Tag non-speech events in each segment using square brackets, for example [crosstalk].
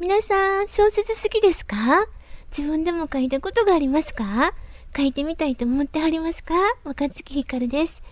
皆さん、小説好きですか自分でも書いたことがありますか書いてみたいと思ってはりますか若月ひかるです。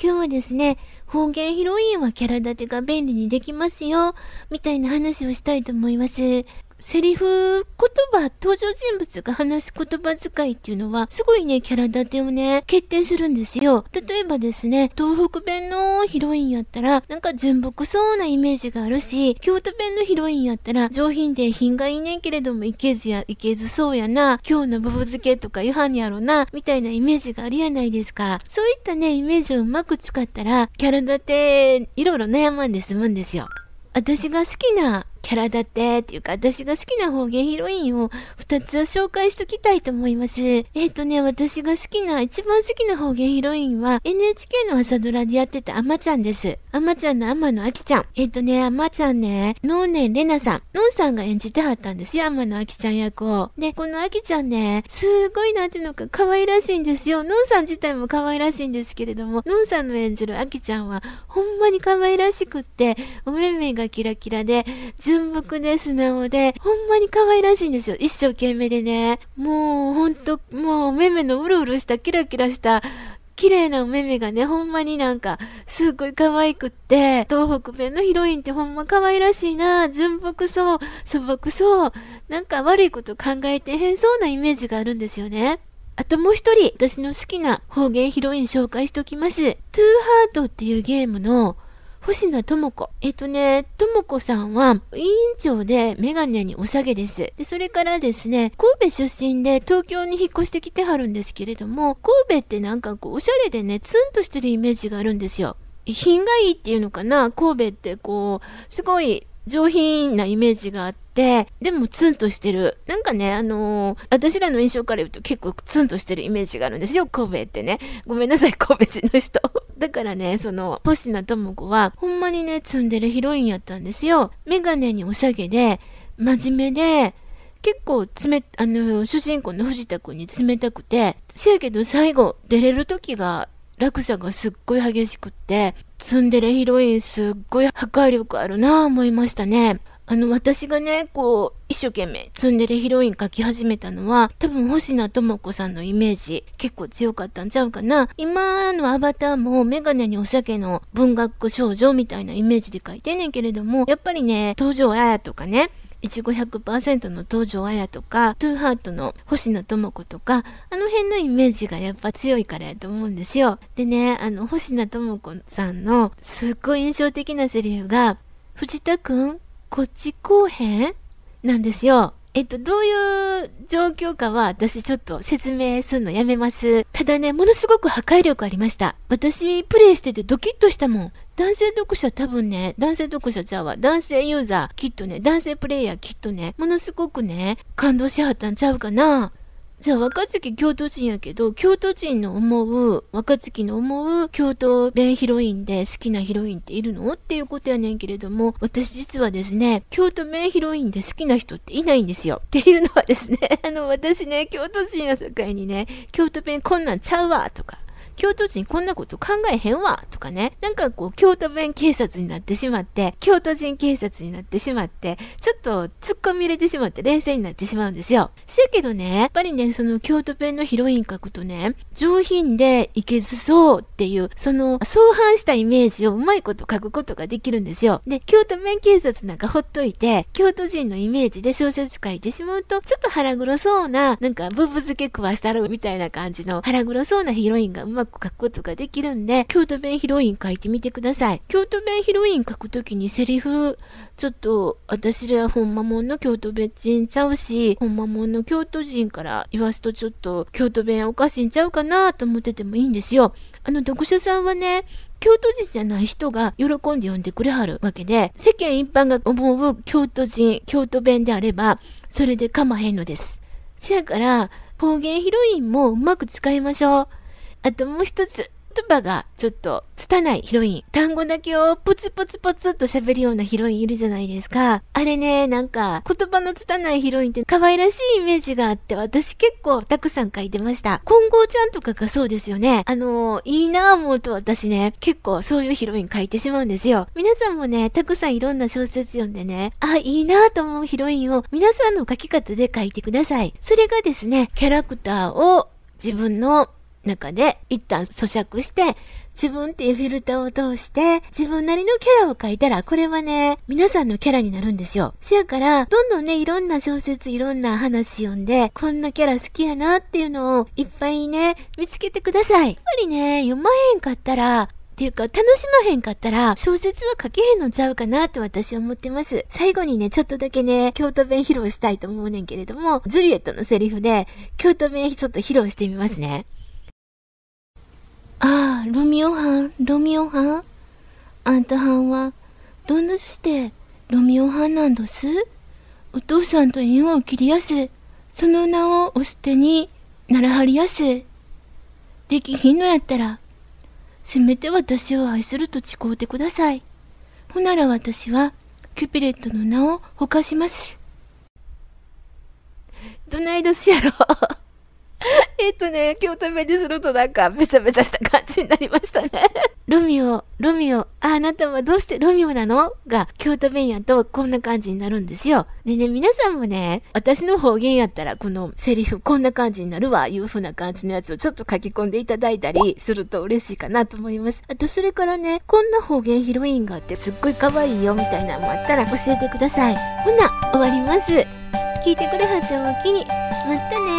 今日はですね、方言ヒロインはキャラ立てが便利にできますよ、みたいな話をしたいと思います。セリフ言葉、登場人物が話す言葉遣いっていうのは、すごいね、キャラ立てをね、決定するんですよ。例えばですね、東北弁のヒロインやったら、なんか純朴そうなイメージがあるし、京都弁のヒロインやったら、上品で品がいいねんけれども、いけずや、いけずそうやな、今日のブブ漬けとか言わんやろな、みたいなイメージがあるやないですか。そういったね、イメージをうまく使ったら、キャラ立て、いろいろ悩まんで済むんですよ。私が好きなキャラ立てっていうか、私が好きな方言ヒロインを2つ紹介しときたいと思います。えっ、ー、とね、私が好きな、一番好きな方言ヒロインは NHK の朝ドラでやってたあまちゃんです。あまちゃんの天野あきちゃん。えっ、ー、とね、あまちゃんね、のーねんれなさん。のんさんが演じてはったんですよ、天野あきちゃん役を。で、このあきちゃんね、すごいなんていうのか可愛らしいんですよ。のんさん自体も可愛らしいんですけれども、のんさんの演じるあきちゃんはほんまに可愛らしくって、お目目がキラキラで、純朴で素直で、ほんまに可愛らしいんですよ。一生懸命でね。もうほんと、もうめめのうるうるしたキラキラした綺麗なお目目がね、ほんまになんか、すっごい可愛くって、東北弁のヒロインってほんま可愛らしいな、純朴そう、素朴そう、なんか悪いこと考えてへんそうなイメージがあるんですよね。あともう一人、私の好きな方言ヒロイン紹介しておきます。トゥーハートっていうゲームの星名智子。えっとね、智子さんは委員長でメガネにお下げです。で、それからですね、神戸出身で東京に引っ越してきてはるんですけれども、神戸ってなんかこう、おしゃれでね、ツンとしてるイメージがあるんですよ。品がいいっていうのかな神戸ってこう、すごい上品なイメージがあって、でもツンとしてる。なんかね、あのー、私らの印象から言うと結構ツンとしてるイメージがあるんですよ、神戸ってね。ごめんなさい、神戸人の人。だからね、その、星名智子は、ほんまにね、ツンデレヒロインやったんですよ。メガネにお下げで、真面目で、結構冷あの主人公の藤田君に冷たくてせやけど最後出れる時が落差がすっごい激しくってツンデレヒロインすっごい破壊力あるなぁ思いましたねあの、私がね、こう、一生懸命ツンデレヒロイン描き始めたのは、多分星名智子さんのイメージ結構強かったんちゃうかな。今のアバターもメガネにお酒の文学少女みたいなイメージで描いてんねんけれども、やっぱりね、登場あやとかね、いちご100%の東條彩とか、トゥーハートの星名智子とか、あの辺のイメージがやっぱ強いからやと思うんですよ。でね、あの、星名智子さんのすっごい印象的なセリフが、藤田くんこっちこうなんですよ。えっと、どういう状況かは私ちょっと説明するのやめます。ただね、ものすごく破壊力ありました。私、プレイしててドキッとしたもん。男性読者多分ね、男性読者ちゃうわ。男性ユーザー、きっとね、男性プレイヤーきっとね、ものすごくね、感動しはったんちゃうかな。じゃあ若槻京都人やけど京都人の思う若槻の思う京都弁ヒロインで好きなヒロインっているのっていうことやねんけれども私実はですね京都弁ヒロインで好きな人っていないんですよ [laughs] っていうのはですねあの私ね京都人の境にね京都弁こんなんちゃうわとか京都人こんなこと考えへんわとかねなんかこう京都弁警察になってしまって京都人警察になってしまってちょっと突っ込み入れてしまって冷静になってしまうんですよせやけどねやっぱりねその京都弁のヒロイン書くとね上品でいけずそうっていうその相反したイメージをうまいこと書くことができるんですよで京都弁警察なんかほっといて京都人のイメージで小説書いてしまうとちょっと腹黒そうななんかブブ漬け食わしたるみたいな感じの腹黒そうなヒロインがうままく書くことができるんで、京都弁ヒロイン書いてみてください。京都弁ヒロイン書くときにセリフ、ちょっと私らほんまもんの京都弁人ちゃうし、本間もんの京都人から言わすとちょっと京都弁おかしいんちゃうかなと思っててもいいんですよ。あの読者さんはね、京都人じゃない人が喜んで読んでくれはるわけで、世間一般が思う京都人、京都弁であれば、それでかまへんのです。せやから、方言ヒロインもうまく使いましょう。あともう一つ、言葉がちょっと拙いヒロイン。単語だけをポツポツポツっと喋るようなヒロインいるじゃないですか。あれね、なんか言葉の拙いヒロインって可愛らしいイメージがあって私結構たくさん書いてました。金剛ちゃんとかがそうですよね。あのいいなぁ思うと私ね、結構そういうヒロイン書いてしまうんですよ。皆さんもね、たくさんいろんな小説読んでね、あ、いいなぁと思うヒロインを皆さんの書き方で書いてください。それがですね、キャラクターを自分の中で一旦咀嚼して、自分っていうフィルターを通して、自分なりのキャラを書いたら、これはね、皆さんのキャラになるんですよ。せやから、どんどんね、いろんな小説、いろんな話読んで、こんなキャラ好きやなっていうのをいっぱいね、見つけてください。やっぱりね、読まへんかったら、っていうか、楽しまへんかったら、小説は書けへんのちゃうかなって私は思ってます。最後にね、ちょっとだけね、京都弁披露したいと思うねんけれども、ジュリエットのセリフで、京都弁ちょっと披露してみますね。ああ、ロミオハン、ロミオハン。あんたんは、どんなしてロミオハンなんどすお父さんと縁を切りやす。その名をお捨てにならはりやす。できひんのやったら、せめて私を愛すると誓うてください。ほなら私は、キュピレットの名をほかします。どないどすやろ。[laughs] えっとね、京都弁でするとなんか、めちゃめちゃした感じになりましたね。ロミオ、ロミオ、あ、あなたはどうしてロミオなのが、京都弁やとこんな感じになるんですよ。でね、皆さんもね、私の方言やったら、このセリフこんな感じになるわ、いう風な感じのやつをちょっと書き込んでいただいたりすると嬉しいかなと思います。あと、それからね、こんな方言ヒロインがあって、すっごい可愛いよ、みたいなのもあったら教えてください。ほな、終わります。聞いてくれはったおおきに。またね。